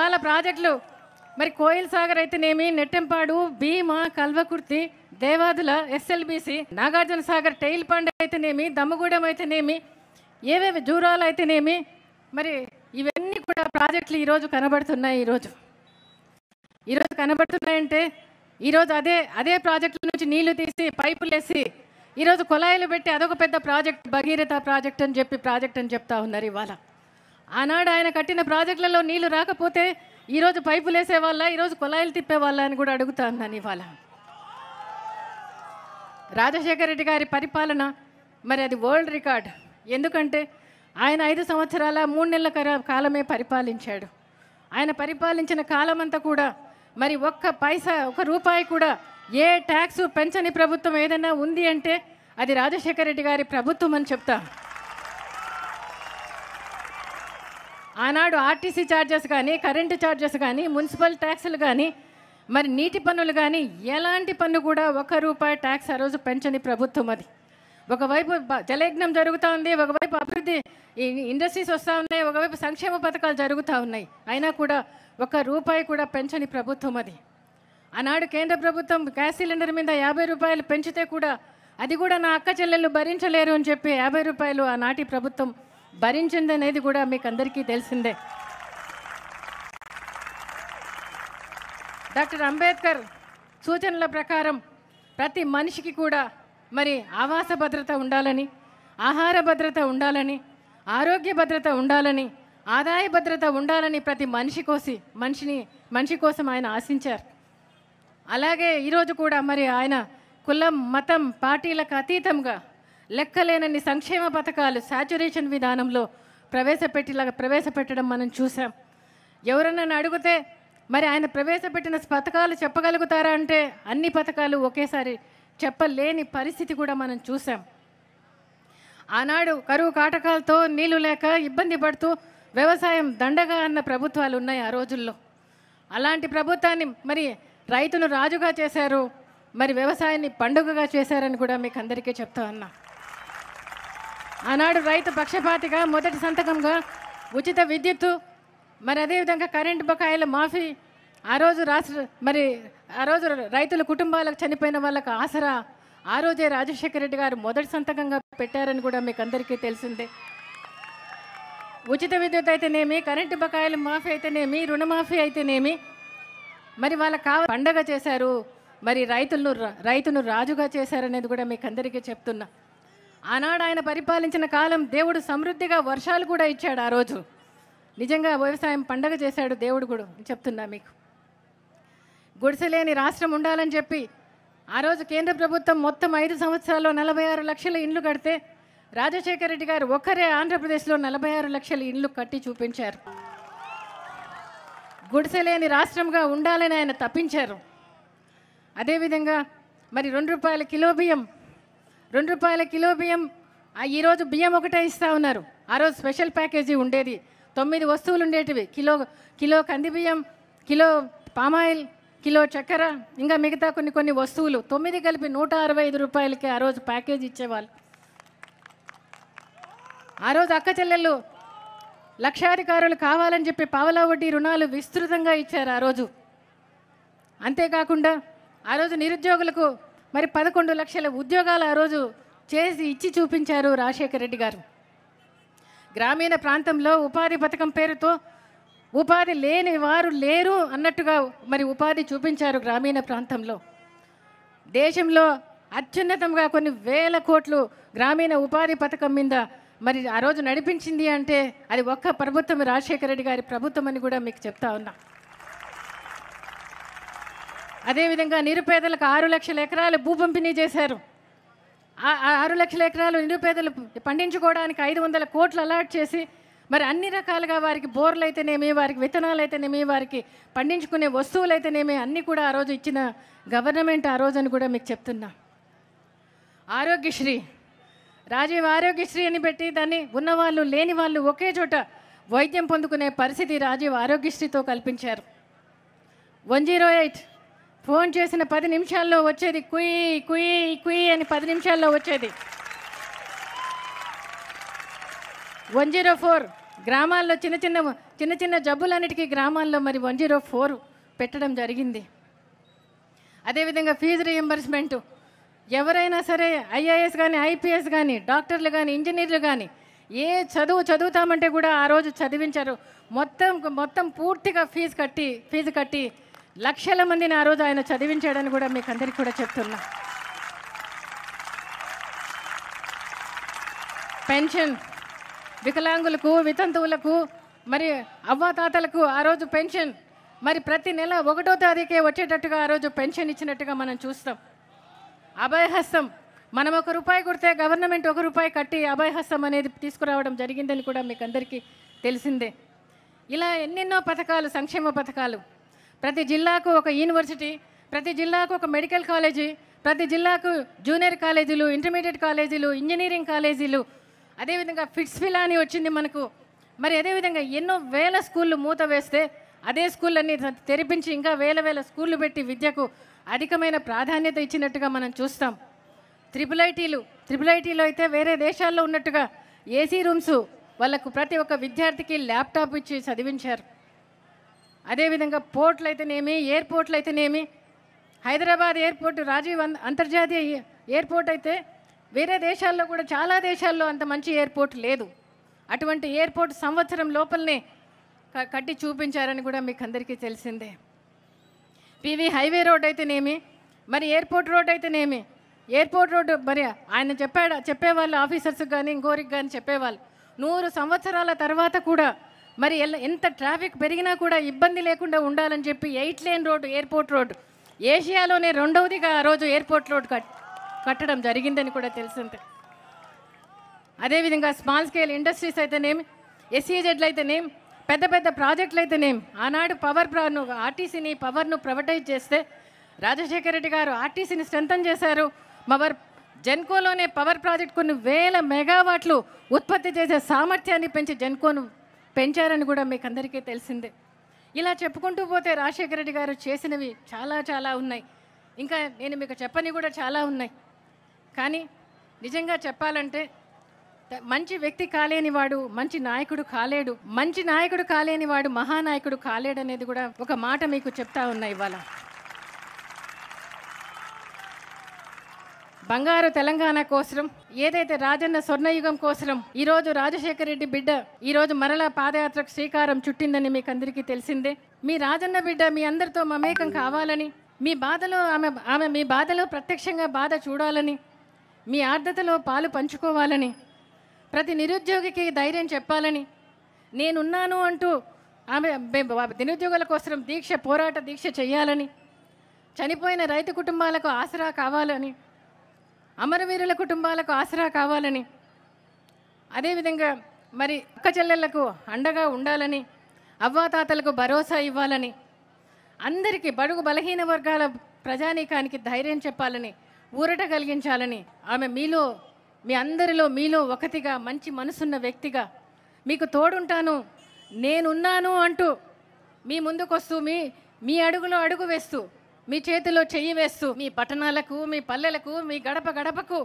ఇవాళ ప్రాజెక్టులు మరి కోయిల్ సాగర్ అయితేనేమి Nettempadu Bhima Kalwakurthy Devadula SLBC Nagarjuna Sagar tail pond అయితేనేమి దమ్మగూడెం అయితేనేమి ఏవేవి జూరాలు అయితేనేమి మరి ఇవన్నీ కూడా ప్రాజెక్టులు ఈరోజు కనబడుతున్నాయి ఈరోజు ఈరోజు కనబడుతున్నాయంటే ఈరోజు అదే అదే ప్రాజెక్టుల నుంచి నీళ్లు తీసి పైపులు వేసి ఈరోజు కుళాయిలు పెట్టి అదొక పెద్ద ప్రాజెక్ట్ భగీరథ ప్రాజెక్ట్ అని చెప్పి ప్రాజెక్ట్ అని చెప్తా ఉన్నారు ఇవాళ ఆనాడు ఆయన కట్టిన ప్రాజెక్టులలో నీళ్లు రాకపోతే ఈరోజు పైపులు వేసేవాళ్ళ ఈరోజు కుళాయిలు తిప్పేవాళ్ళ అని కూడా అడుగుతాను నేను ఇవాళ రాజశేఖర రెడ్డి గారి పరిపాలన మరి అది వరల్డ్ రికార్డ్ ఎందుకంటే ఆయన ఐదు సంవత్సరాల మూడు నెలల కాలమే పరిపాలించాడు ఆయన పరిపాలించిన కాలం అంతా కూడా మరి ఒక్క పైసా ఒక రూపాయి కూడా ఏ ట్యాక్స్ పెంచని ప్రభుత్వం ఏదైనా ఉంది అంటే అది రాజశేఖర రెడ్డి గారి ప్రభుత్వం అని చెప్తాను ఆనాడు ఆర్టీసీ ఛార్జెస్ కానీ కరెంటు ఛార్జెస్ కానీ మున్సిపల్ ట్యాక్సులు కానీ మరి నీటి పన్నులు కానీ ఎలాంటి పన్ను కూడా ఒక రూపాయి ట్యాక్స్ ఆ రోజు పెంచని ప్రభుత్వం అది ఒకవైపు జలయజ్ఞం జరుగుతూ ఉంది ఒకవైపు అభివృద్ధి ఇండస్ట్రీస్ వస్తూ ఉన్నాయి ఒకవైపు సంక్షేమ పథకాలు జరుగుతూ ఉన్నాయి అయినా కూడా ఒక రూపాయి కూడా పెంచని ప్రభుత్వం అది ఆనాడు కేంద్ర ప్రభుత్వం గ్యాస్ సిలిండర్ మీద యాభై రూపాయలు పెంచితే కూడా అది కూడా నా అక్క చెల్లెళ్ళు భరించలేరు అని చెప్పి యాభై రూపాయలు ఆనాటి ప్రభుత్వం భరించింది అనేది కూడా మీకు అందరికీ తెలిసిందే డాక్టర్ అంబేద్కర్ సూచనల ప్రకారం ప్రతి మనిషికి కూడా మరి ఆవాస భద్రత ఉండాలని ఆహార భద్రత ఉండాలని ఆరోగ్య భద్రత ఉండాలని ఆదాయ భద్రత ఉండాలని ప్రతి మనిషి కోసి మనిషిని మనిషి కోసం ఆయన ఆశించారు అలాగే ఈరోజు కూడా మరి ఆయన కులం మతం పార్టీలకు అతీతంగా లెక్కలేనన్ని సంక్షేమ పథకాలు శాచురేషన్ విధానంలో ప్రవేశపెట్టిలా ప్రవేశపెట్టడం మనం చూసాం ఎవరన్నా అడిగితే మరి ఆయన ప్రవేశపెట్టిన పథకాలు చెప్పగలుగుతారా అంటే అన్ని పథకాలు ఒకేసారి చెప్పలేని పరిస్థితి కూడా మనం చూసాం ఆనాడు కరువు కాటకాలతో నీళ్లు లేక ఇబ్బంది పడుతూ వ్యవసాయం దండగా అన్న ప్రభుత్వాలు ఉన్నాయి ఆ రోజుల్లో అలాంటి ప్రభుత్వాన్ని మరి రైతును రాజుగా చేశారు మరి వ్యవసాయాన్ని పండుగగా చేశారని కూడా మీకు అందరికీ చెప్తా ఉన్నా ఆనాడు రైతు పక్షపాతిగా మొదటి సంతకంగా ఉచిత విద్యుత్తు మరి అదేవిధంగా కరెంటు బకాయిల మాఫీ ఆ రోజు రాష్ట్ర మరి ఆ రోజు రైతుల కుటుంబాలకు చనిపోయిన వాళ్ళకు ఆసరా ఆ రోజే రాజశేఖర రెడ్డి గారు మొదటి సంతకంగా పెట్టారని కూడా మీకు అందరికీ తెలిసిందే ఉచిత విద్యుత్ అయితేనేమి కరెంటు బకాయిల మాఫీ అయితేనేమి రుణమాఫీ అయితేనేమి మరి వాళ్ళకి కావ పండగ చేశారు మరి రైతులను రైతును రాజుగా చేశారనేది కూడా మీకు అందరికీ చెప్తున్నా ఆనాడు ఆయన పరిపాలించిన కాలం దేవుడు సమృద్ధిగా వర్షాలు కూడా ఇచ్చాడు ఆ రోజు నిజంగా వ్యవసాయం పండగ చేశాడు దేవుడు కూడా చెప్తున్నా మీకు గుడిసెలేని రాష్ట్రం ఉండాలని చెప్పి ఆ రోజు కేంద్ర ప్రభుత్వం మొత్తం ఐదు సంవత్సరాల్లో నలభై ఆరు లక్షల ఇండ్లు కడితే రాజశేఖర రెడ్డి గారు ఒక్కరే ఆంధ్రప్రదేశ్లో నలభై ఆరు లక్షల ఇండ్లు కట్టి చూపించారు గుడిసెలేని రాష్ట్రంగా ఉండాలని ఆయన తప్పించారు అదేవిధంగా మరి రెండు రూపాయల కిలో బియ్యం రెండు రూపాయల కిలో బియ్యం ఈరోజు బియ్యం ఒకటే ఇస్తూ ఉన్నారు ఆ రోజు స్పెషల్ ప్యాకేజీ ఉండేది తొమ్మిది వస్తువులు ఉండేటివి కిలో కిలో కంది బియ్యం కిలో పామాయిల్ కిలో చక్కెర ఇంకా మిగతా కొన్ని కొన్ని వస్తువులు తొమ్మిది కలిపి నూట అరవై ఐదు రూపాయలకి ఆ రోజు ప్యాకేజ్ ఇచ్చేవాళ్ళు ఆ రోజు అక్క చెల్లెళ్ళు లక్షాధికారులు కావాలని చెప్పి పావలా వడ్డీ రుణాలు విస్తృతంగా ఇచ్చారు ఆ రోజు అంతేకాకుండా ఆ రోజు నిరుద్యోగులకు మరి పదకొండు లక్షల ఉద్యోగాలు ఆ రోజు చేసి ఇచ్చి చూపించారు రాజశేఖర రెడ్డి గారు గ్రామీణ ప్రాంతంలో ఉపాధి పథకం పేరుతో ఉపాధి లేని వారు లేరు అన్నట్టుగా మరి ఉపాధి చూపించారు గ్రామీణ ప్రాంతంలో దేశంలో అత్యున్నతంగా కొన్ని వేల కోట్లు గ్రామీణ ఉపాధి పథకం మీద మరి ఆ రోజు నడిపించింది అంటే అది ఒక్క ప్రభుత్వం రాజశేఖర రెడ్డి గారి ప్రభుత్వం అని కూడా మీకు చెప్తా ఉన్నా అదేవిధంగా నిరుపేదలకు ఆరు లక్షల ఎకరాలు భూ పంపిణీ చేశారు ఆరు లక్షల ఎకరాలు నిరుపేదలు పండించుకోవడానికి ఐదు వందల కోట్లు అలాట్ చేసి మరి అన్ని రకాలుగా వారికి బోర్లు అయితేనేమి వారికి విత్తనాలు అయితేనేమి వారికి పండించుకునే వస్తువులు అయితేనేమి అన్నీ కూడా ఆ రోజు ఇచ్చిన గవర్నమెంట్ ఆ రోజు అని కూడా మీకు చెప్తున్నా ఆరోగ్యశ్రీ రాజీవ్ ఆరోగ్యశ్రీ అని పెట్టి దాన్ని ఉన్నవాళ్ళు లేని వాళ్ళు ఒకే చోట వైద్యం పొందుకునే పరిస్థితి రాజీవ్ ఆరోగ్యశ్రీతో కల్పించారు వన్ జీరో ఎయిట్ ఫోన్ చేసిన పది నిమిషాల్లో వచ్చేది కుయ్ కుయ్ కుయ్ అని పది నిమిషాల్లో వచ్చేది వన్ జీరో ఫోర్ గ్రామాల్లో చిన్న చిన్న చిన్న చిన్న జబ్బులన్నిటికీ గ్రామాల్లో మరి వన్ జీరో ఫోర్ పెట్టడం జరిగింది అదేవిధంగా ఫీజు రియంబర్స్మెంటు ఎవరైనా సరే ఐఏఎస్ కానీ ఐపీఎస్ కానీ డాక్టర్లు కానీ ఇంజనీర్లు కానీ ఏ చదువు చదువుతామంటే కూడా ఆ రోజు చదివించారు మొత్తం మొత్తం పూర్తిగా ఫీజు కట్టి ఫీజు కట్టి లక్షల మందిని ఆ రోజు ఆయన చదివించాడని కూడా మీకు అందరికీ కూడా చెప్తున్నా పెన్షన్ వికలాంగులకు వితంతువులకు మరి అవ్వాతాతలకు ఆ రోజు పెన్షన్ మరి ప్రతి నెల ఒకటో తారీఖే వచ్చేటట్టుగా ఆ రోజు పెన్షన్ ఇచ్చినట్టుగా మనం చూస్తాం అభయహస్తం మనం ఒక రూపాయి కొడితే గవర్నమెంట్ ఒక రూపాయి కట్టి అభయహస్తం అనేది తీసుకురావడం జరిగిందని కూడా మీకు అందరికీ తెలిసిందే ఇలా ఎన్నెన్నో పథకాలు సంక్షేమ పథకాలు ప్రతి జిల్లాకు ఒక యూనివర్సిటీ ప్రతి జిల్లాకు ఒక మెడికల్ కాలేజీ ప్రతి జిల్లాకు జూనియర్ కాలేజీలు ఇంటర్మీడియట్ కాలేజీలు ఇంజనీరింగ్ కాలేజీలు అదేవిధంగా ఫిట్స్ఫిలా అని వచ్చింది మనకు మరి అదేవిధంగా ఎన్నో వేల స్కూళ్ళు మూత వేస్తే అదే స్కూళ్ళన్నీ తెరిపించి ఇంకా వేల వేల స్కూళ్ళు పెట్టి విద్యకు అధికమైన ప్రాధాన్యత ఇచ్చినట్టుగా మనం చూస్తాం త్రిపుల్ ఐటీలు త్రిపుల్ ఐటీలో అయితే వేరే దేశాల్లో ఉన్నట్టుగా ఏసీ రూమ్స్ వాళ్ళకు ప్రతి ఒక్క విద్యార్థికి ల్యాప్టాప్ ఇచ్చి చదివించారు అదేవిధంగా పోర్ట్లు అయితేనేమి ఎయిర్పోర్ట్లు అయితేనేమి హైదరాబాద్ ఎయిర్పోర్ట్ రాజీవ్ అంతర్జాతీయ ఎయిర్పోర్ట్ అయితే వేరే దేశాల్లో కూడా చాలా దేశాల్లో అంత మంచి ఎయిర్పోర్ట్ లేదు అటువంటి ఎయిర్పోర్ట్ సంవత్సరం లోపలనే కట్టి చూపించారని కూడా మీకు అందరికీ తెలిసిందే పివి హైవే రోడ్ అయితేనేమి మరి ఎయిర్పోర్ట్ రోడ్ అయితేనేమి ఎయిర్పోర్ట్ రోడ్డు మరి ఆయన చెప్పాడు చెప్పేవాళ్ళు ఆఫీసర్స్ కానీ ఇంకోరికి కానీ చెప్పేవాళ్ళు నూరు సంవత్సరాల తర్వాత కూడా మరి ఎంత ట్రాఫిక్ పెరిగినా కూడా ఇబ్బంది లేకుండా ఉండాలని చెప్పి eight lane road airport road ఏషియాలోనే రెండవదిగా ఆ రోజు ఎయిర్పోర్ట్ రోడ్డు కట్ కట్టడం జరిగిందని కూడా తెలిసింది అదేవిధంగా స్మాల్ స్కేల్ ఇండస్ట్రీస్ అయితేనేమి ఎస్ఈజెడ్లు అయితేనేమి పెద్ద పెద్ద ప్రాజెక్టులు అయితేనేమి ఆనాడు పవర్ ప్రాను ఆర్టీసీని పవర్ను ప్రైవటైజ్ చేస్తే రాజశేఖర రెడ్డి గారు ఆర్టీసీని స్ట్రెంథన్ చేశారు పవర్ జెన్కోలోనే పవర్ ప్రాజెక్ట్ కొన్ని వేల మెగావాట్లు ఉత్పత్తి చేసే సామర్థ్యాన్ని పెంచి జెన్కోను పెంచారని కూడా మీకు అందరికీ తెలిసిందే ఇలా చెప్పుకుంటూ పోతే రాజశేఖర రెడ్డి గారు చేసినవి చాలా చాలా ఉన్నాయి ఇంకా నేను మీకు చెప్పని కూడా చాలా ఉన్నాయి కానీ నిజంగా చెప్పాలంటే మంచి వ్యక్తి కాలేని వాడు మంచి నాయకుడు కాలేడు మంచి నాయకుడు కాలేని వాడు మహానాయకుడు కాలేడనేది కూడా ఒక మాట మీకు చెప్తా ఉన్నాయి ఇవాళ బంగారు తెలంగాణ కోసం ఏదైతే రాజన్న స్వర్ణయుగం కోసం ఈ రోజు రాజశేఖర రెడ్డి బిడ్డ ఈ రోజు మరలా పాదయాత్రకు శ్రీకారం చుట్టిందని మీకు అందరికీ తెలిసిందే మీ రాజన్న బిడ్డ మీ అందరితో మమేకం కావాలని మీ బాధలో ఆమె ఆమె మీ బాధలో ప్రత్యక్షంగా బాధ చూడాలని మీ ఆర్ధతలో పాలు పంచుకోవాలని ప్రతి నిరుద్యోగికి ధైర్యం చెప్పాలని నేనున్నాను అంటూ ఆమె నిరుద్యోగుల కోసం దీక్ష పోరాట దీక్ష చేయాలని చనిపోయిన రైతు కుటుంబాలకు ఆసరా కావాలని అమరవీరుల కుటుంబాలకు ఆసరా కావాలని అదేవిధంగా మరి అక్క చెల్లెళ్లకు అండగా ఉండాలని అవ్వాతాతలకు భరోసా ఇవ్వాలని అందరికీ బడుగు బలహీన వర్గాల ప్రజానీకానికి ధైర్యం చెప్పాలని ఊరట కలిగించాలని ఆమె మీలో మీ అందరిలో మీలో ఒకటిగా మంచి మనసున్న వ్యక్తిగా మీకు తోడుంటాను నేనున్నాను అంటూ మీ ముందుకొస్తూ మీ మీ అడుగులో అడుగు వేస్తూ మీ చేతిలో చెయ్యి వేస్తూ మీ పట్టణాలకు మీ పల్లెలకు మీ గడప గడపకు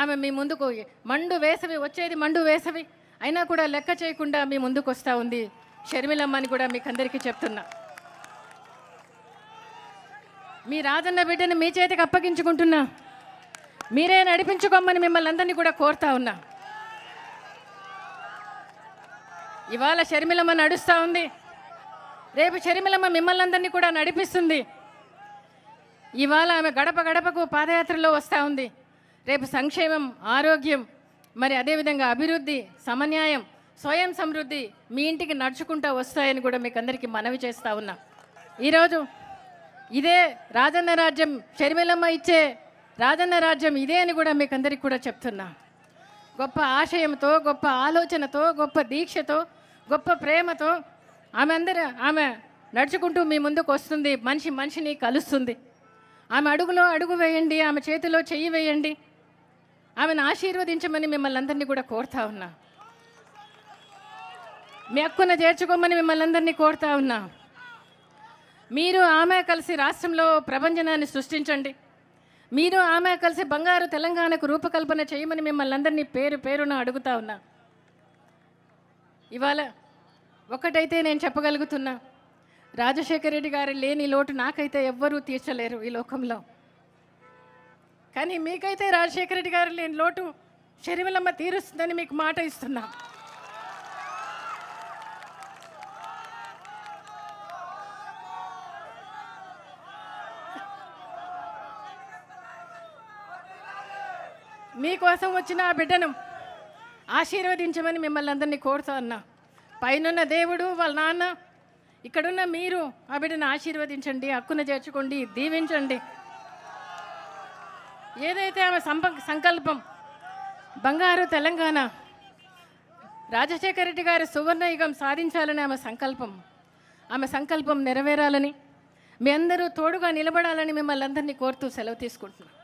ఆమె మీ ముందుకు మండు వేసవి వచ్చేది మండు వేసవి అయినా కూడా లెక్క చేయకుండా మీ ముందుకు వస్తూ ఉంది షర్మిలమ్మని కూడా మీకు అందరికీ చెప్తున్నా మీ రాజన్న బిడ్డను మీ చేతికి అప్పగించుకుంటున్నా మీరే నడిపించుకోమని మిమ్మల్ని అందరినీ కూడా కోరుతా ఉన్నా ఇవాళ షర్మిలమ్మ నడుస్తూ ఉంది రేపు షర్మిలమ్మ మిమ్మల్ని అందరినీ కూడా నడిపిస్తుంది ఇవాళ ఆమె గడప గడపకు పాదయాత్రలో వస్తూ ఉంది రేపు సంక్షేమం ఆరోగ్యం మరి అదేవిధంగా అభివృద్ధి సమన్యాయం స్వయం సమృద్ధి మీ ఇంటికి నడుచుకుంటూ వస్తాయని కూడా మీకు అందరికీ మనవి చేస్తూ ఉన్నా ఈరోజు ఇదే రాజన్న రాజ్యం షర్మిలమ్మ ఇచ్చే రాజన్న రాజ్యం ఇదే అని కూడా మీకు అందరికీ కూడా చెప్తున్నా గొప్ప ఆశయంతో గొప్ప ఆలోచనతో గొప్ప దీక్షతో గొప్ప ప్రేమతో ఆమె అందరూ ఆమె నడుచుకుంటూ మీ ముందుకు వస్తుంది మనిషి మనిషిని కలుస్తుంది ఆమె అడుగులో అడుగు వేయండి ఆమె చేతిలో చెయ్యి వేయండి ఆమెను ఆశీర్వదించమని మిమ్మల్ని అందరినీ కూడా కోరుతా ఉన్నా మీ అక్కున చేర్చుకోమని మిమ్మల్ని అందరినీ కోరుతా ఉన్నా మీరు ఆమె కలిసి రాష్ట్రంలో ప్రపంచనాన్ని సృష్టించండి మీరు ఆమె కలిసి బంగారు తెలంగాణకు రూపకల్పన చేయమని మిమ్మల్ని అందరినీ పేరు పేరున అడుగుతా ఉన్నా ఇవాళ ఒకటైతే నేను చెప్పగలుగుతున్నా రాజశేఖర రెడ్డి గారు లేని లోటు నాకైతే ఎవ్వరూ తీర్చలేరు ఈ లోకంలో కానీ మీకైతే రాజశేఖర రెడ్డి గారు లేని లోటు షర్మిలమ్మ తీరుస్తుందని మీకు మాట ఇస్తున్నా మీకోసం వచ్చిన ఆ బిడ్డను ఆశీర్వదించమని మిమ్మల్ని అందరినీ కోరుతా అన్నా పైనున్న దేవుడు వాళ్ళ నాన్న ఇక్కడున్న మీరు ఆ బిడ్డను ఆశీర్వదించండి హక్కును చేర్చుకోండి దీవించండి ఏదైతే ఆమె సంప సంకల్పం బంగారు తెలంగాణ రాజశేఖర రెడ్డి గారి సువర్ణయుగం సాధించాలని ఆమె సంకల్పం ఆమె సంకల్పం నెరవేరాలని మీ అందరూ తోడుగా నిలబడాలని మిమ్మల్ని అందరినీ కోరుతూ సెలవు తీసుకుంటున్నాను